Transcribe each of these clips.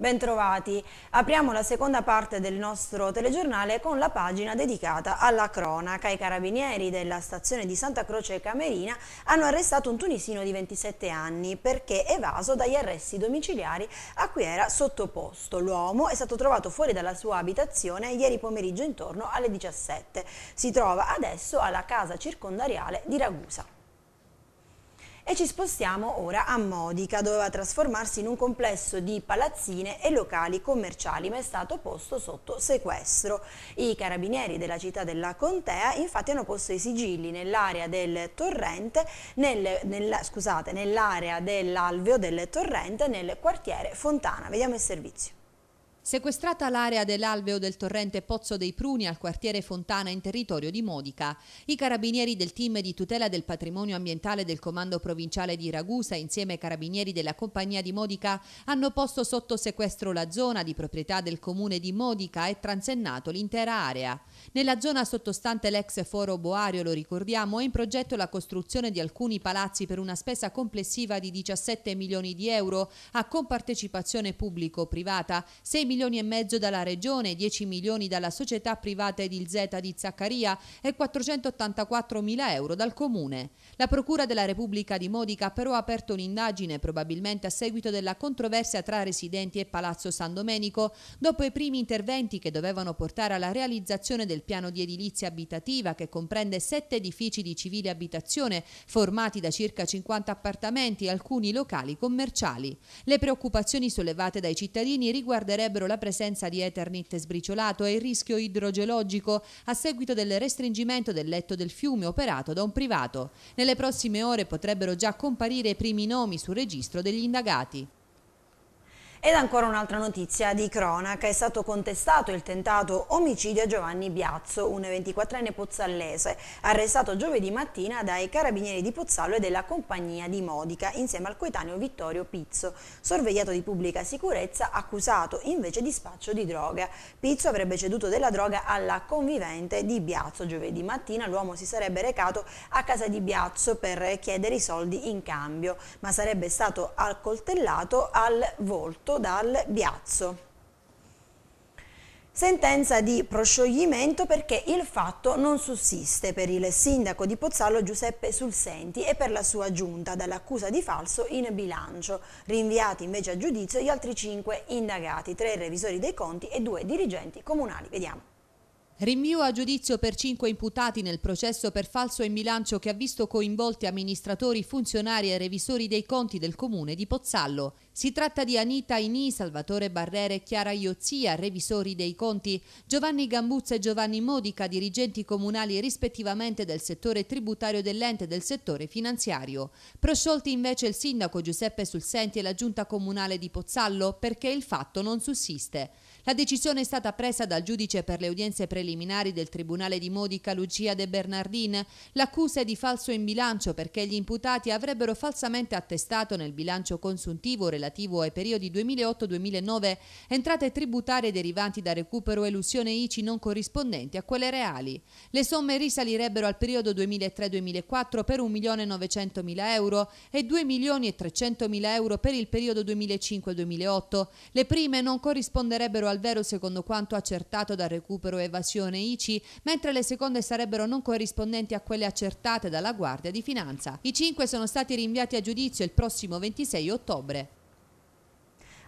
Bentrovati. Apriamo la seconda parte del nostro telegiornale con la pagina dedicata alla cronaca. I carabinieri della stazione di Santa Croce Camerina hanno arrestato un tunisino di 27 anni perché evaso dagli arresti domiciliari a cui era sottoposto. L'uomo è stato trovato fuori dalla sua abitazione ieri pomeriggio intorno alle 17. Si trova adesso alla casa circondariale di Ragusa e ci spostiamo ora a Modica, doveva trasformarsi in un complesso di palazzine e locali commerciali, ma è stato posto sotto sequestro. I carabinieri della città della Contea infatti hanno posto i sigilli nell'area del torrente, nel, nella, scusate, nell'area dell'alveo del torrente nel quartiere Fontana. Vediamo il servizio. Sequestrata l'area dell'alveo del torrente Pozzo dei Pruni al quartiere Fontana in territorio di Modica, i carabinieri del team di tutela del patrimonio ambientale del comando provinciale di Ragusa insieme ai carabinieri della compagnia di Modica hanno posto sotto sequestro la zona di proprietà del comune di Modica e transennato l'intera area. Nella zona sottostante l'ex foro Boario, lo ricordiamo, è in progetto la costruzione di alcuni palazzi per una spesa complessiva di 17 milioni di euro a compartecipazione pubblico-privata, 6 milioni milioni e mezzo dalla Regione, 10 milioni dalla società privata Edilzeta di Zaccaria e 484 mila euro dal Comune. La Procura della Repubblica di Modica ha però aperto un'indagine, probabilmente a seguito della controversia tra residenti e Palazzo San Domenico, dopo i primi interventi che dovevano portare alla realizzazione del piano di edilizia abitativa che comprende sette edifici di civile abitazione formati da circa 50 appartamenti e alcuni locali commerciali. Le preoccupazioni sollevate dai cittadini riguarderebbero ovvero la presenza di eternit sbriciolato e il rischio idrogeologico a seguito del restringimento del letto del fiume operato da un privato. Nelle prossime ore potrebbero già comparire i primi nomi sul registro degli indagati. Ed ancora un'altra notizia di cronaca, è stato contestato il tentato omicidio a Giovanni Biazzo, un 24enne pozzallese, arrestato giovedì mattina dai carabinieri di Pozzallo e della compagnia di Modica, insieme al coetaneo Vittorio Pizzo, sorvegliato di pubblica sicurezza, accusato invece di spaccio di droga. Pizzo avrebbe ceduto della droga alla convivente di Biazzo. Giovedì mattina l'uomo si sarebbe recato a casa di Biazzo per chiedere i soldi in cambio, ma sarebbe stato accoltellato al volto prodotto dal Biazzo. Sentenza di proscioglimento perché il fatto non sussiste per il sindaco di Pozzallo Giuseppe Sulsenti e per la sua giunta dall'accusa di falso in bilancio, rinviati invece a giudizio gli altri cinque indagati, tre revisori dei conti e due dirigenti comunali. Vediamo. Rinvio a giudizio per cinque imputati nel processo per falso in bilancio che ha visto coinvolti amministratori, funzionari e revisori dei conti del comune di Pozzallo. Si tratta di Anita Ini, Salvatore Barrere e Chiara Iozia, revisori dei conti, Giovanni Gambuzza e Giovanni Modica, dirigenti comunali rispettivamente del settore tributario dell'ente e del settore finanziario. Prosciolti invece il sindaco Giuseppe Sulsenti e la giunta comunale di Pozzallo perché il fatto non sussiste. La decisione è stata presa dal giudice per le udienze preliminari del Tribunale di Modica Lucia De Bernardin. L'accusa è di falso in bilancio perché gli imputati avrebbero falsamente attestato nel bilancio consuntivo relativo ai periodi 2008-2009 entrate tributarie derivanti da recupero e lusione ICI non corrispondenti a quelle reali. Le somme risalirebbero al periodo 2003-2004 per 1.900.000 euro e 2.300.000 euro per il periodo 2005-2008. Le prime non corrisponderebbero al vero secondo quanto accertato dal recupero evasione ICI, mentre le seconde sarebbero non corrispondenti a quelle accertate dalla Guardia di Finanza. I cinque sono stati rinviati a giudizio il prossimo 26 ottobre.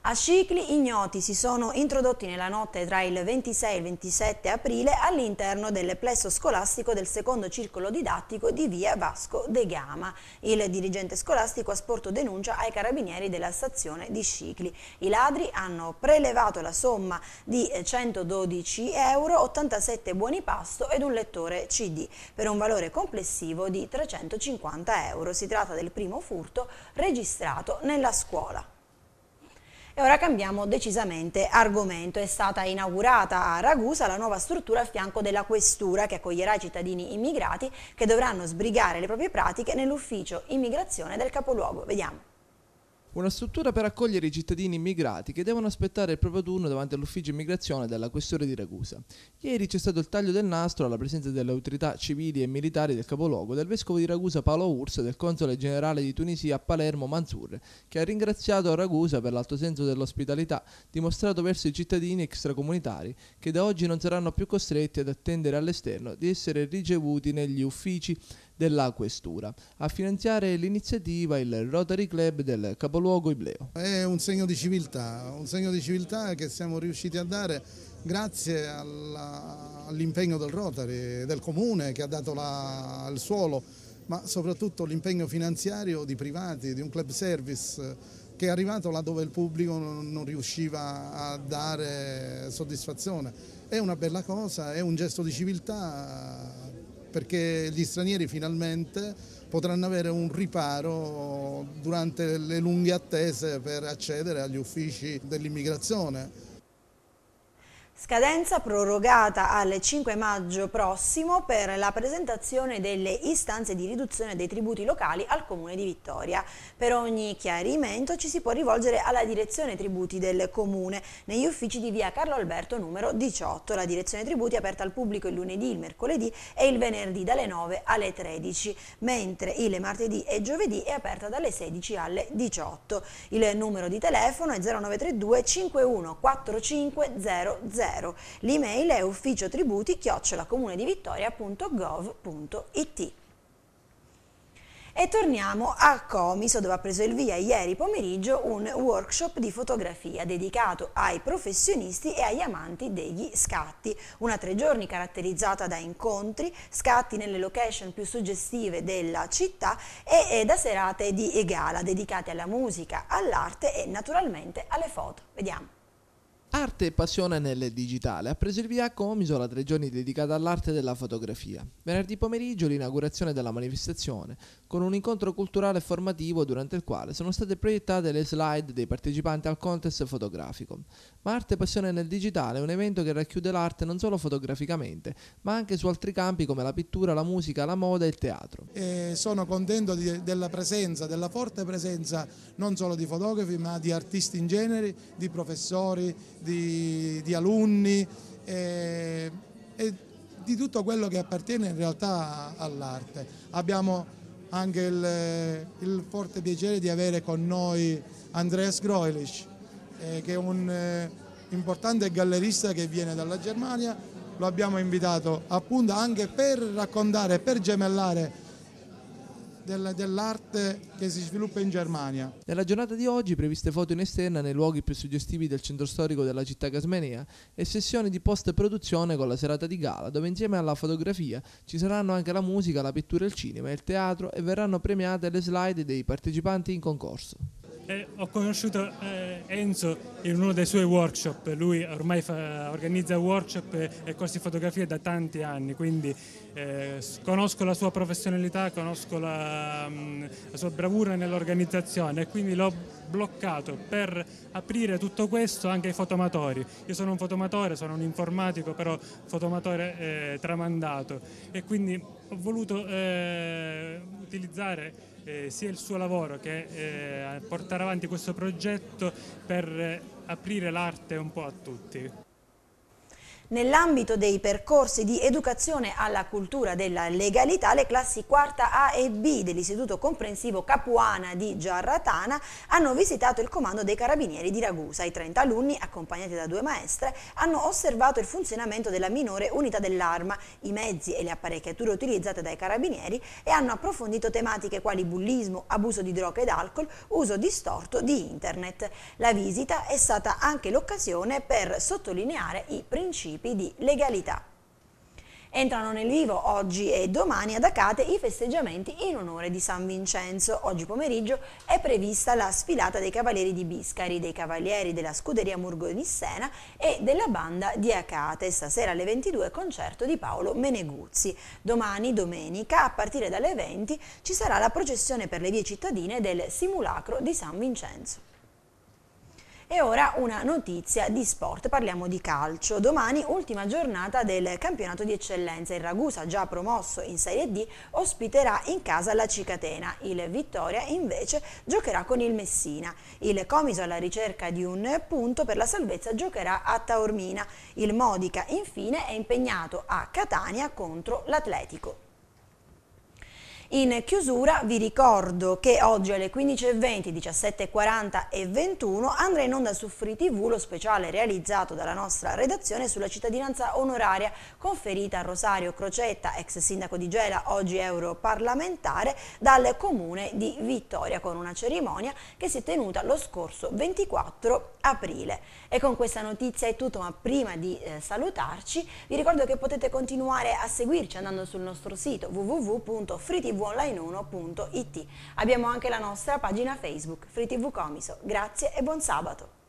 A cicli ignoti si sono introdotti nella notte tra il 26 e il 27 aprile all'interno del plesso scolastico del secondo circolo didattico di via Vasco de Gama. Il dirigente scolastico ha sporto denuncia ai carabinieri della stazione di Cicli. I ladri hanno prelevato la somma di 112 euro, 87 buoni pasto ed un lettore CD per un valore complessivo di 350 euro. Si tratta del primo furto registrato nella scuola. E ora cambiamo decisamente argomento. È stata inaugurata a Ragusa la nuova struttura a fianco della questura che accoglierà i cittadini immigrati che dovranno sbrigare le proprie pratiche nell'ufficio immigrazione del capoluogo. Vediamo. Una struttura per accogliere i cittadini immigrati che devono aspettare il proprio turno davanti all'ufficio immigrazione della questione di Ragusa. Ieri c'è stato il taglio del nastro alla presenza delle autorità civili e militari del capoluogo, del vescovo di Ragusa Paolo Urso e del console generale di Tunisia Palermo Mansour, che ha ringraziato Ragusa per l'alto senso dell'ospitalità dimostrato verso i cittadini extracomunitari, che da oggi non saranno più costretti ad attendere all'esterno di essere ricevuti negli uffici della Questura. A finanziare l'iniziativa il Rotary Club del capoluogo Ibleo. È un segno di civiltà, un segno di civiltà che siamo riusciti a dare grazie all'impegno del Rotary, del Comune che ha dato la, il suolo, ma soprattutto l'impegno finanziario di privati, di un club service eh, che è arrivato là dove il pubblico non riusciva a dare soddisfazione. È una bella cosa, è un gesto di civiltà perché gli stranieri finalmente potranno avere un riparo durante le lunghe attese per accedere agli uffici dell'immigrazione. Scadenza prorogata al 5 maggio prossimo per la presentazione delle istanze di riduzione dei tributi locali al Comune di Vittoria. Per ogni chiarimento ci si può rivolgere alla Direzione Tributi del Comune negli uffici di via Carlo Alberto numero 18. La Direzione Tributi è aperta al pubblico il lunedì, il mercoledì e il venerdì dalle 9 alle 13, mentre il martedì e giovedì è aperta dalle 16 alle 18. Il numero di telefono è 0932 51 4500. 0. L'email è ufficio tributi chiocciola.comunedivittoria.gov.it. E torniamo a Comiso dove ha preso il via ieri pomeriggio un workshop di fotografia dedicato ai professionisti e agli amanti degli scatti. Una tre giorni caratterizzata da incontri, scatti nelle location più suggestive della città e da serate di gala dedicate alla musica, all'arte e naturalmente alle foto. Vediamo. Arte e passione nel digitale. ha Preso il via a Comisola tre giorni dedicata all'arte della fotografia. Venerdì pomeriggio l'inaugurazione della manifestazione, con un incontro culturale e formativo durante il quale sono state proiettate le slide dei partecipanti al contest fotografico. Ma Arte e passione nel digitale è un evento che racchiude l'arte non solo fotograficamente, ma anche su altri campi come la pittura, la musica, la moda e il teatro. E sono contento di, della presenza, della forte presenza non solo di fotografi, ma di artisti in genere, di professori di, di alunni e, eh, e di tutto quello che appartiene in realtà all'arte. Abbiamo anche il, eh, il, forte piacere di avere con noi Andreas Groilisch, eh, che è un eh, importante gallerista che viene dalla Germania. Lo abbiamo invitato appunto anche per raccontare, per gemellare dell'arte che si sviluppa in Germania. Nella giornata di oggi previste foto in esterna nei luoghi più suggestivi del centro storico della città casmenea e sessioni di post-produzione con la serata di gala, dove insieme alla fotografia ci saranno anche la musica, la pittura, il cinema e il teatro e verranno premiate le slide dei partecipanti in concorso. Eh, ho conosciuto eh, Enzo in uno dei suoi workshop, lui ormai fa, organizza workshop e, e, corsi di fotografia da tanti anni, quindi eh, conosco la sua professionalità, conosco la, mm, la sua bravura nell'organizzazione e quindi l'ho bloccato per aprire tutto questo anche ai fotomatori. Io sono un fotomatore, sono un informatico, però fotomatore eh, tramandato e quindi ho voluto eh, utilizzare eh, sia il suo lavoro che eh, portare avanti questo progetto per eh, aprire l'arte un po' a tutti. Nell'ambito dei percorsi di educazione alla cultura della legalità, le classi quarta A e B dell'Istituto Comprensivo Capuana di Giarratana hanno visitato il comando dei carabinieri di Ragusa. I 30 alunni, accompagnati da due maestre, hanno osservato il funzionamento della minore unità dell'arma, i mezzi e le apparecchiature utilizzate dai carabinieri e hanno approfondito tematiche quali bullismo, abuso di droga ed alcol, uso distorto di internet. La visita è stata anche l'occasione per sottolineare i principi principi di legalità. Entrano nel vivo oggi e domani ad Acate i festeggiamenti in onore di San Vincenzo. Oggi pomeriggio è prevista la sfilata dei Cavalieri di Biscari, dei Cavalieri della Scuderia Murgonissena e della banda di Acate. Stasera alle 22 concerto di Paolo Meneguzzi. Domani, domenica, a partire dalle 20 ci sarà la processione per le vie cittadine del simulacro di San Vincenzo. E ora una notizia di sport, parliamo di calcio. Domani ultima giornata del campionato di eccellenza. Il Ragusa, già promosso in Serie D, ospiterà in casa la Cicatena. Il Vittoria invece giocherà con il Messina. Il Comiso alla ricerca di un punto per la salvezza giocherà a Taormina. Il Modica infine è impegnato a Catania contro l'Atletico. In chiusura vi ricordo che oggi alle 15.20, 17.40 e 21 andrà in onda su Free TV lo speciale realizzato dalla nostra redazione sulla cittadinanza onoraria conferita a Rosario Crocetta, ex sindaco di Gela, oggi europarlamentare, dal comune di Vittoria con una cerimonia che si è tenuta lo scorso 24 aprile. E con questa notizia è tutto, ma prima di eh, salutarci vi ricordo che potete continuare a seguirci andando sul nostro sito www.freetv.com www.freetvonline1.it. Abbiamo anche la nostra pagina Facebook, Free TV Comiso. Grazie e buon sabato!